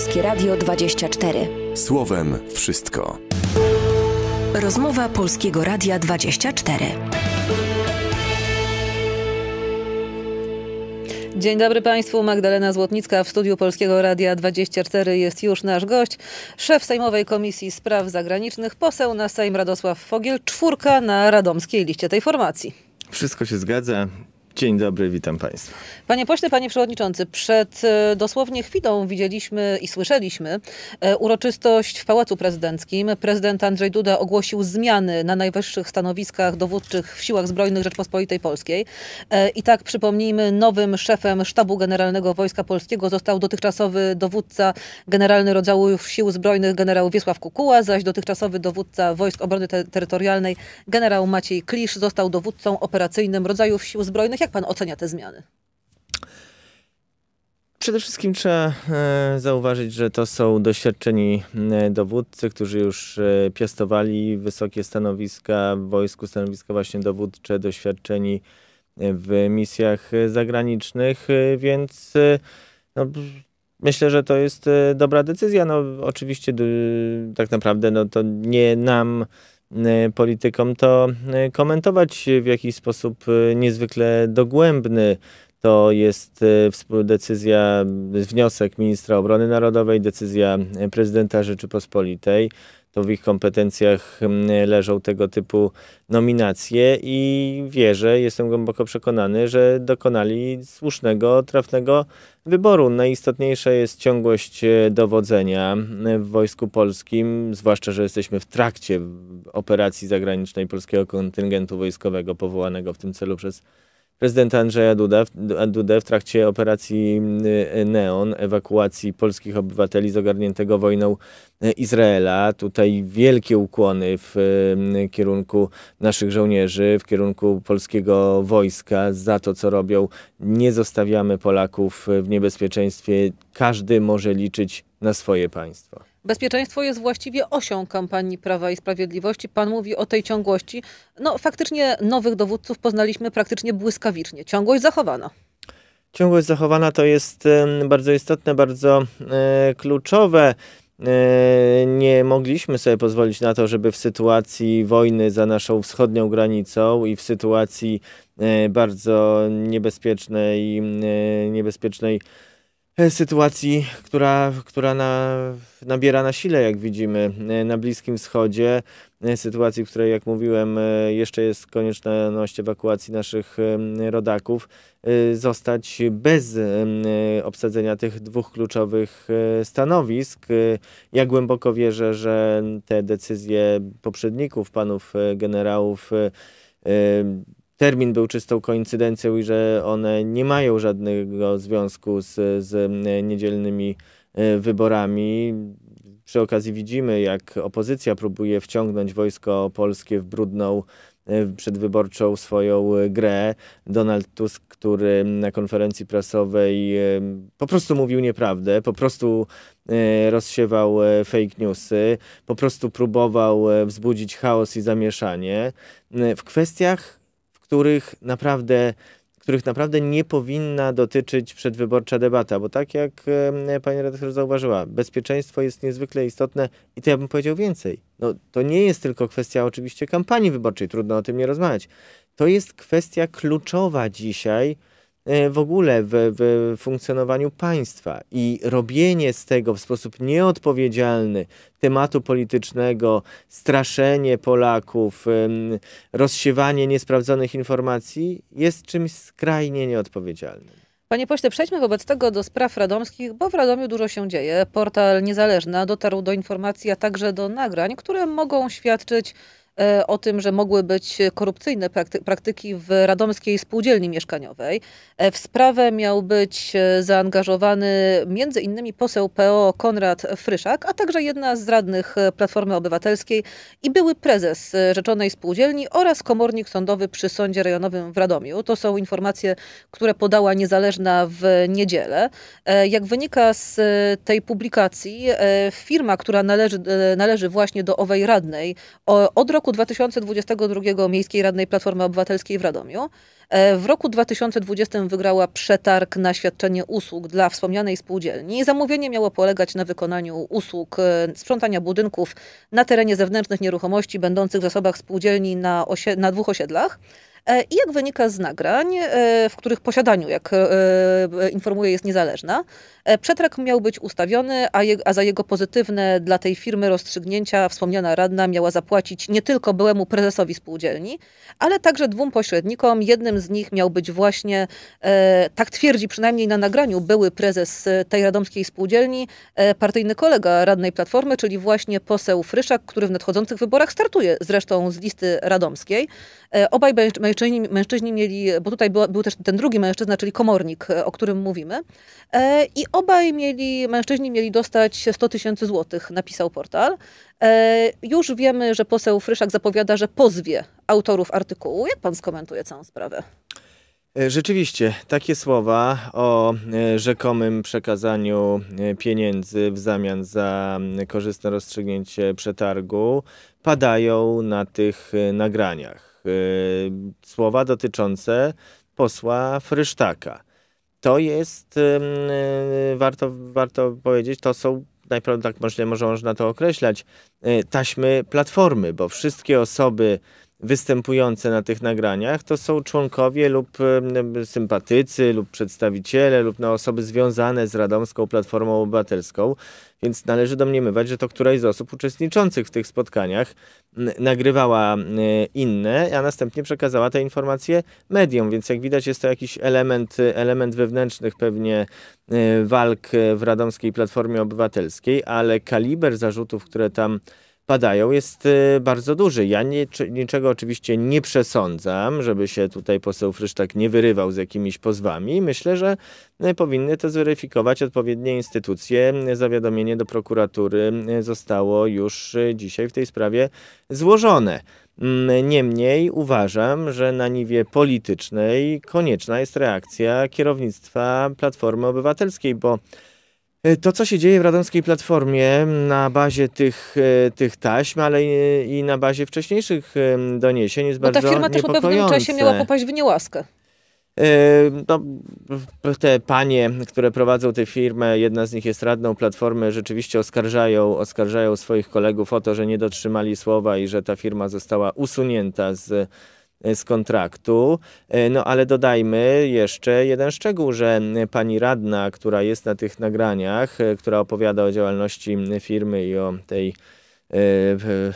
Polskie Radio 24. Słowem wszystko. Rozmowa Polskiego Radia 24. Dzień dobry Państwu. Magdalena Złotnicka w studiu Polskiego Radia 24 jest już nasz gość. Szef Sejmowej Komisji Spraw Zagranicznych, poseł na Sejm Radosław Fogiel, czwórka na radomskiej liście tej formacji. Wszystko się zgadza. Dzień dobry, witam Państwa. Panie pośle, panie przewodniczący, przed e, dosłownie chwilą widzieliśmy i słyszeliśmy e, uroczystość w Pałacu Prezydenckim. Prezydent Andrzej Duda ogłosił zmiany na najwyższych stanowiskach dowódczych w Siłach Zbrojnych Rzeczpospolitej Polskiej. E, I tak przypomnijmy, nowym szefem Sztabu Generalnego Wojska Polskiego został dotychczasowy dowódca generalny rodzajów Sił Zbrojnych generał Wiesław Kukuła, zaś dotychczasowy dowódca Wojsk Obrony Terytorialnej generał Maciej Klisz został dowódcą operacyjnym rodzajów Sił Zbrojnych jak pan ocenia te zmiany? Przede wszystkim trzeba e, zauważyć, że to są doświadczeni e, dowódcy, którzy już e, piastowali wysokie stanowiska w wojsku, stanowiska właśnie dowódcze, doświadczeni w misjach zagranicznych, więc no, myślę, że to jest dobra decyzja. No, oczywiście tak naprawdę no, to nie nam Y, politykom, to y, komentować w jakiś sposób y, niezwykle dogłębny. To jest decyzja, wniosek ministra obrony narodowej, decyzja prezydenta Rzeczypospolitej to w ich kompetencjach mm, leżą tego typu nominacje i wierzę, jestem głęboko przekonany, że dokonali słusznego, trafnego wyboru. Najistotniejsza jest ciągłość e, dowodzenia e, w Wojsku Polskim, zwłaszcza, że jesteśmy w trakcie operacji zagranicznej polskiego kontyngentu wojskowego powołanego w tym celu przez prezydenta Andrzeja Duda, w trakcie operacji y, Neon, ewakuacji polskich obywateli z ogarniętego wojną y, Izraela. Tutaj wielkie ukłony w y, kierunku naszych żołnierzy, w kierunku polskiego wojska za to, co robią. Nie zostawiamy Polaków w niebezpieczeństwie. Każdy może liczyć na swoje państwo. Bezpieczeństwo jest właściwie osią kampanii Prawa i Sprawiedliwości. Pan mówi o tej ciągłości. No faktycznie nowych dowódców poznaliśmy praktycznie błyskawicznie. Ciągłość zachowana. Ciągłość zachowana to jest bardzo istotne, bardzo e, kluczowe e, nie mogliśmy sobie pozwolić na to, żeby w sytuacji wojny za naszą wschodnią granicą i w sytuacji e, bardzo niebezpiecznej, niebezpiecznej sytuacji, która, która na, nabiera na sile, jak widzimy e, na Bliskim Wschodzie. E, sytuacji, w której, jak mówiłem, e, jeszcze jest konieczność ewakuacji naszych rodaków, zostać bez obsadzenia tych dwóch kluczowych stanowisk. Ja głęboko wierzę, że te decyzje poprzedników, panów generałów, termin był czystą koincydencją i że one nie mają żadnego związku z, z e, niedzielnymi e, wyborami. Przy okazji widzimy, jak opozycja próbuje wciągnąć wojsko polskie w brudną e, przedwyborczą swoją grę. Donald Tusk, który na konferencji prasowej po prostu mówił nieprawdę, po prostu rozsiewał fake newsy, po prostu próbował wzbudzić chaos i zamieszanie w kwestiach których naprawdę których naprawdę nie powinna dotyczyć przedwyborcza debata, bo tak jak pani redaktor zauważyła, bezpieczeństwo jest niezwykle istotne i to ja bym powiedział więcej. No, to nie jest tylko kwestia oczywiście kampanii wyborczej, trudno o tym nie rozmawiać. To jest kwestia kluczowa dzisiaj E, w ogóle w, w funkcjonowaniu państwa i robienie z tego w sposób nieodpowiedzialny tematu politycznego, straszenie Polaków, rozsiewanie niesprawdzonych informacji jest czymś skrajnie nieodpowiedzialnym. Panie pośle, przejdźmy wobec tego do spraw radomskich, bo w Radomiu dużo się dzieje. Portal Niezależna dotarł do informacji, a także do nagrań, które mogą świadczyć E, o tym, że mogły być korupcyjne praktyki w radomskiej spółdzielni mieszkaniowej. E, w sprawę miał być e, zaangażowany między innymi poseł PO Konrad Fryszak, a także jedna z radnych Platformy Obywatelskiej i były prezes rzeczonej spółdzielni oraz komornik sądowy przy Sądzie Rejonowym w Radomiu. To są informacje, które podała Niezależna w niedzielę. Jak wynika z tej publikacji, firma, która należy, należy właśnie do owej radnej, od roku roku 2022 Miejskiej Radnej Platformy Obywatelskiej w Radomiu. E, w roku 2020 wygrała przetarg na świadczenie usług dla wspomnianej spółdzielni. Zamówienie miało polegać na wykonaniu usług e, sprzątania budynków na terenie zewnętrznych nieruchomości będących w zasobach spółdzielni na, na dwóch osiedlach. E, I jak wynika z nagrań, w których posiadaniu, jak informuje, jest niezależna, E, przetarg miał być ustawiony, a, je, a, za jego pozytywne dla tej firmy rozstrzygnięcia wspomniana radna miała zapłacić nie tylko byłemu prezesowi spółdzielni, ale także dwóm pośrednikom. Jednym z nich miał być właśnie, e, tak twierdzi przynajmniej na nagraniu, były prezes e, tej radomskiej spółdzielni, e, partyjny kolega radnej Platformy, czyli właśnie poseł Fryszak, który w nadchodzących wyborach startuje zresztą z listy radomskiej. E, obaj mężczyźni, mężczyźni mieli, bo tutaj był, był też ten drugi mężczyzna, czyli komornik, e, o którym mówimy. I Obaj mieli, mężczyźni mieli dostać 100 tysięcy złotych, napisał portal. E, już wiemy, że poseł Fryszak zapowiada, że pozwie autorów artykułu. Jak pan skomentuje całą sprawę? E, rzeczywiście, takie słowa o e, rzekomym przekazaniu e, pieniędzy w zamian za korzystne rozstrzygnięcie przetargu padają na tych nagraniach. Słowa dotyczące posła Frysztaka to jest, y, warto, warto powiedzieć, to są najprawdopodobniej, tak może, można to określać, y, taśmy platformy, bo wszystkie osoby, występujące na tych nagraniach to są członkowie lub sympatycy, lub przedstawiciele, lub no, osoby związane z Radomską Platformą Obywatelską, więc należy domniemywać, że to któraś z osób uczestniczących w tych spotkaniach nagrywała inne, a następnie przekazała te informacje mediom, więc jak widać jest to jakiś element, element wewnętrznych pewnie e, walk w Radomskiej Platformie Obywatelskiej, ale kaliber zarzutów, które tam padają, jest y, bardzo duży. Ja niczego oczywiście nie przesądzam, żeby się tutaj poseł Frysztak nie wyrywał z jakimiś pozwami. Myślę, że y, powinny to zweryfikować odpowiednie instytucje. Zawiadomienie do prokuratury y, zostało już dzisiaj w tej sprawie złożone. Mm, niemniej uważam, że na niwie politycznej konieczna jest reakcja kierownictwa Platformy Obywatelskiej, bo Y, to, co się dzieje w radomskiej platformie na bazie tych, y, tych taśm, ale i, i na bazie wcześniejszych doniesień jest Bo no bardzo ta firma też po pewnym czasie miała popaść w niełaskę. Y, no, te panie, które prowadzą tę firmę, jedna z nich jest radną Platformy, rzeczywiście oskarżają, oskarżają swoich kolegów o to, że nie dotrzymali słowa i że ta firma została usunięta z E, z kontraktu. E, no ale dodajmy jeszcze jeden szczegół, że pani radna, która jest na tych nagraniach, e, która opowiada o działalności firmy i o tej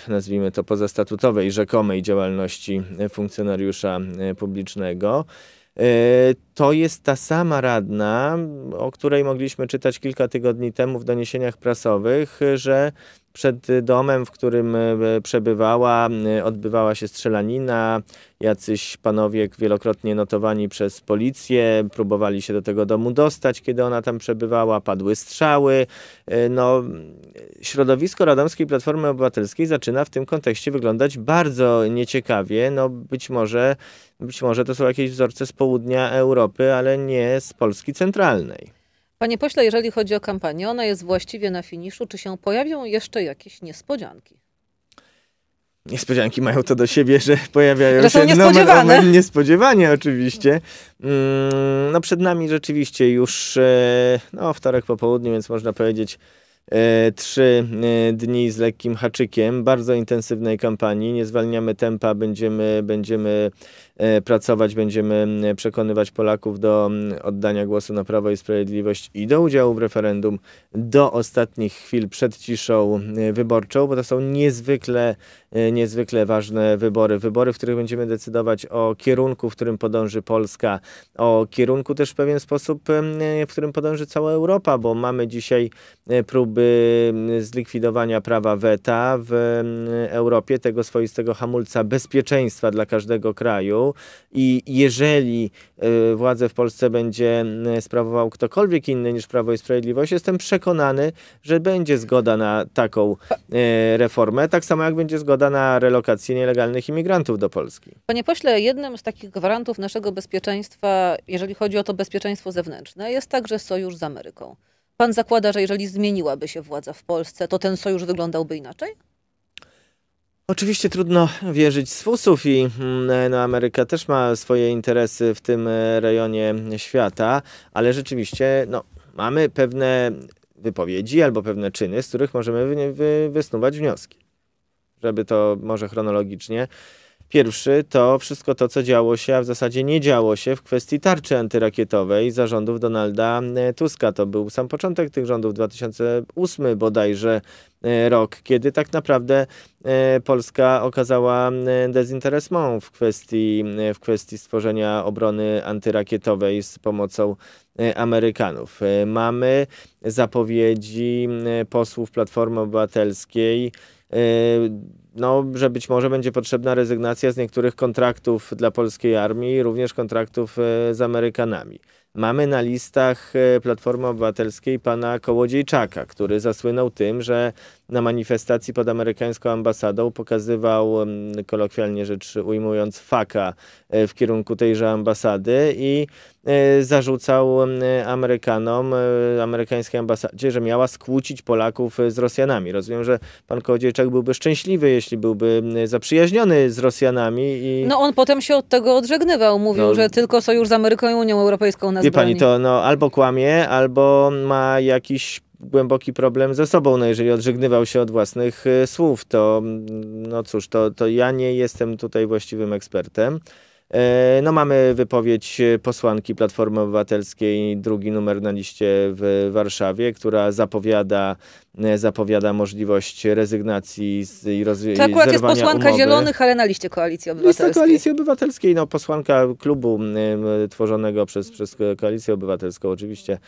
nazwijmy to pozastatutowej rzekomej działalności funkcjonariusza publicznego, to jest ta sama radna, o której mogliśmy czytać kilka tygodni temu w doniesieniach prasowych, że przed domem, w którym e, przebywała, e, odbywała się strzelanina. Jacyś panowie wielokrotnie notowani przez policję próbowali się do tego domu dostać, kiedy ona tam przebywała. Padły strzały. E, no, środowisko Radomskiej Platformy Obywatelskiej zaczyna w tym kontekście wyglądać bardzo nieciekawie. No, być może, być może to są jakieś wzorce z południa Europy, ale nie z Polski centralnej. Panie pośle, jeżeli chodzi o kampanię, ona jest właściwie na finiszu. Czy się pojawią jeszcze jakieś niespodzianki? Niespodzianki mają to do siebie, że pojawiają że się no, no, niespodziewane. Numer, no, niespodziewanie oczywiście. Mm, no przed nami rzeczywiście już e, no, wtorek po południu, więc można powiedzieć E, trzy e, dni z lekkim haczykiem, bardzo intensywnej kampanii. Nie zwalniamy tempa, będziemy, będziemy e, pracować, będziemy przekonywać Polaków do oddania głosu na Prawo i Sprawiedliwość i do udziału w referendum do ostatnich chwil przed ciszą wyborczą, bo to są niezwykle E, niezwykle ważne wybory. Wybory, w których będziemy decydować o kierunku, w którym podąży Polska, o kierunku też w pewien sposób, e, w którym podąży cała Europa, bo mamy dzisiaj e, próby zlikwidowania prawa weta w Europie, tego swoistego hamulca bezpieczeństwa dla każdego kraju. I jeżeli władzę w Polsce będzie sprawował ktokolwiek inny niż Prawo i Sprawiedliwość, jestem przekonany, że będzie zgoda na taką reformę, tak samo jak będzie zgoda nakłada na relokację nielegalnych imigrantów do Polski. Panie pośle, jednym z takich gwarantów naszego bezpieczeństwa, jeżeli chodzi o to bezpieczeństwo zewnętrzne, jest także sojusz z Ameryką. Pan zakłada, że jeżeli zmieniłaby się władza w Polsce, to ten sojusz wyglądałby inaczej? Oczywiście trudno wierzyć z fusów i mm, no, Ameryka też ma swoje interesy w tym e, rejonie świata, ale rzeczywiście no, mamy pewne wypowiedzi albo pewne czyny, z których możemy wy, wy, wysnuwać wnioski żeby to może chronologicznie. Pierwszy to wszystko to, co działo się, a w zasadzie nie działo się w kwestii tarczy antyrakietowej zarządów Donalda e, Tuska. To był sam początek tych rządów, 2008 bodajże e, rok, kiedy tak naprawdę e, Polska okazała dezinteresmą w kwestii, w kwestii stworzenia obrony antyrakietowej z pomocą Amerykanów. Mamy zapowiedzi posłów Platformy Obywatelskiej, Yy, no, że być może będzie potrzebna rezygnacja z niektórych kontraktów dla polskiej armii, również kontraktów e, z Amerykanami. Mamy na listach e, Platformy Obywatelskiej pana Kołodziejczaka, który zasłynął tym, że na manifestacji pod amerykańską ambasadą pokazywał, kolokwialnie rzecz ujmując, faka e, w kierunku tejże ambasady i e, zarzucał Amerykanom, e, amerykańskiej ambasadzie, że miała skłócić Polaków z Rosjanami. Rozumiem, że pan Kołodziejczak byłby szczęśliwy, jeśli byłby zaprzyjaźniony z Rosjanami. I... No on potem się od tego odżegnywał. Mówił, no, że tylko sojusz z Ameryką i Unią Europejską nas Wie broni. pani, to no, albo kłamie, albo ma jakiś głęboki problem ze sobą, no jeżeli odżegnywał się od własnych y, słów, to mm, no cóż, to, to ja nie jestem tutaj właściwym ekspertem. E, no mamy wypowiedź y, posłanki Platformy Obywatelskiej, drugi numer na liście w Warszawie, która zapowiada, y, zapowiada możliwość rezygnacji z, i rozwiązania Tak, akurat jest posłanka umowy. Zielonych, ale na liście Koalicji no Obywatelskiej. Lista Koalicji Obywatelskiej, no posłanka klubu tworzonego przez, przez Koalicję Obywatelską oczywiście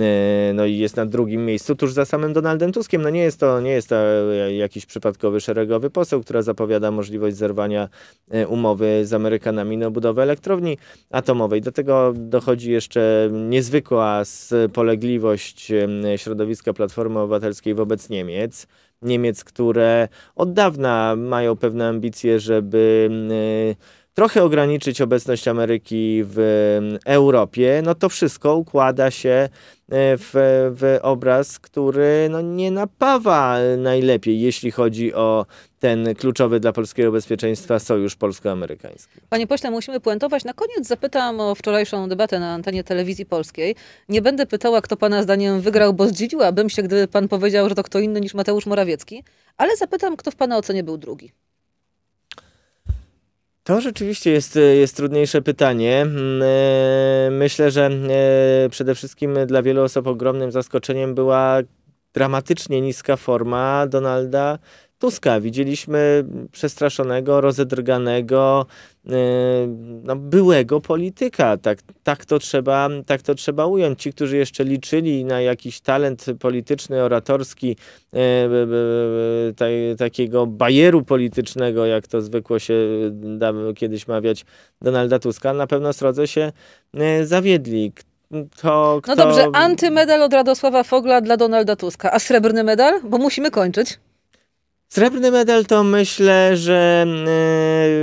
E, no i jest na drugim miejscu tuż za samym Donaldem Tuskiem. No nie jest to, nie jest to e, jakiś przypadkowy szeregowy poseł, która zapowiada możliwość zerwania e, umowy z Amerykanami na budowę elektrowni atomowej. Do tego dochodzi jeszcze niezwykła spolegliwość środowiska Platformy Obywatelskiej wobec Niemiec. Niemiec, które od dawna mają pewne ambicje, żeby trochę ograniczyć obecność Ameryki w mm, Europie, no to wszystko układa się e, w, w obraz, który no, nie napawa najlepiej, jeśli chodzi o ten kluczowy dla polskiego bezpieczeństwa sojusz polsko-amerykański. Panie pośle, musimy puentować. Na koniec zapytam o wczorajszą debatę na antenie telewizji polskiej. Nie będę pytała, kto pana zdaniem wygrał, bo zdziwiłabym się, gdyby pan powiedział, że to kto inny niż Mateusz Morawiecki, ale zapytam, kto w pana ocenie był drugi. To rzeczywiście jest, e, jest trudniejsze pytanie. Mm, e, myślę, że e, przede wszystkim dla wielu osób ogromnym zaskoczeniem była dramatycznie niska forma Donalda Tuska. Widzieliśmy przestraszonego, rozedrganego, y, no, byłego polityka. Tak, tak, to trzeba, tak to trzeba ująć. Ci, którzy jeszcze liczyli na jakiś talent polityczny, oratorski, y, y, takiego bajeru politycznego, jak to zwykło się kiedyś mawiać Donalda Tuska, na pewno srodze się zawiedli. To, kto... No dobrze, antymedal od Radosława Fogla dla Donalda Tuska. A srebrny medal? Bo musimy kończyć. Srebrny medal to myślę, że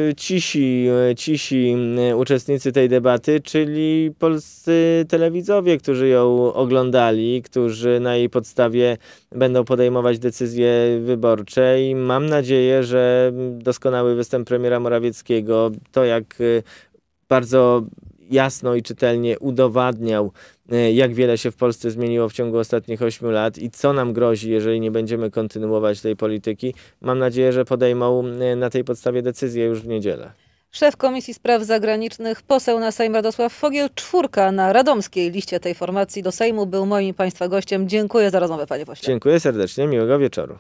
e, cisi, e, cisi e, uczestnicy tej debaty, czyli polscy telewizowie, którzy ją oglądali, którzy na jej podstawie będą podejmować decyzje wyborcze i mam nadzieję, że doskonały występ premiera Morawieckiego, to jak bardzo jasno i czytelnie udowadniał, e, jak wiele się w Polsce zmieniło w ciągu ostatnich 8 lat i co nam grozi, jeżeli nie będziemy kontynuować tej polityki. Mam nadzieję, że podejmą e, na tej podstawie decyzję już w niedzielę. Szef Komisji Spraw Zagranicznych, poseł na Sejm Radosław Fogiel, czwórka na radomskiej liście tej formacji do Sejmu, był moim Państwa gościem. Dziękuję za rozmowę, panie pośle. Dziękuję serdecznie, miłego wieczoru.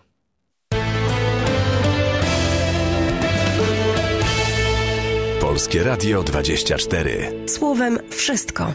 Polskie Radio 24. Słowem wszystko.